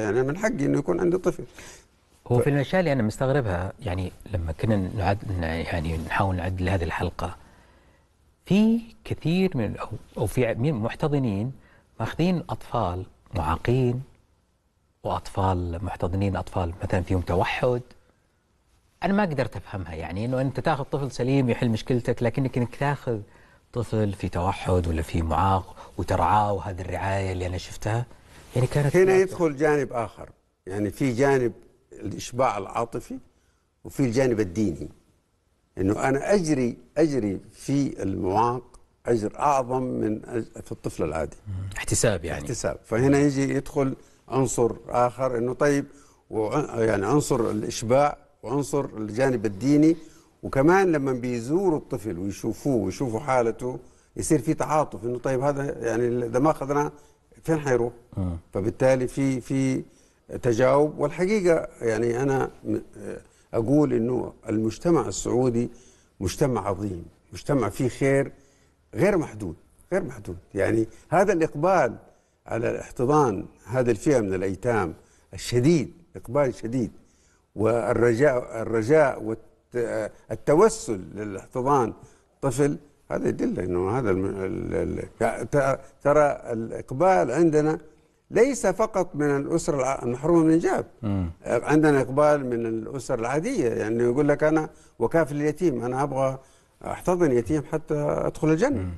يعني من حقي انه يكون عندي طفل هو ف... في الاشياء اللي انا مستغربها يعني لما كنا نعد يعني نحاول نعد لهذه الحلقه في كثير من او او في محتضنين ماخذين اطفال معاقين واطفال محتضنين اطفال مثلا فيهم توحد انا ما قدرت افهمها يعني انه انت تاخذ طفل سليم يحل مشكلتك لكنك انك تاخذ طفل في توحد ولا في معاق وترعاه وهذه الرعايه اللي انا شفتها يعني كانت هنا يدخل جانب آخر يعني في جانب الإشباع العاطفي وفي الجانب الديني انه انا اجري اجري في المعاق اجر اعظم من أجر في الطفل العادي احتساب يعني احتساب فهنا يجي يدخل عنصر اخر انه طيب يعني عنصر الاشباع وعنصر الجانب الديني وكمان لما بيزوروا الطفل ويشوفوه ويشوفوا حالته يصير في تعاطف انه طيب هذا يعني اذا ما اخذنا فين حيروح؟ آه. فبالتالي في في تجاوب والحقيقه يعني انا اقول انه المجتمع السعودي مجتمع عظيم، مجتمع فيه خير غير محدود، غير محدود، يعني هذا الاقبال على احتضان هذه الفئه من الايتام الشديد، اقبال شديد والرجاء الرجاء والتوسل للاحتضان طفل هذا يدل انه هذا الم... ال... ال... ترى الاقبال عندنا ليس فقط من الاسر المحرومه من جاب عندنا اقبال من الاسر العاديه يعني يقول لك انا وكافل اليتيم انا ابغى احتضن يتيم حتى ادخل الجنه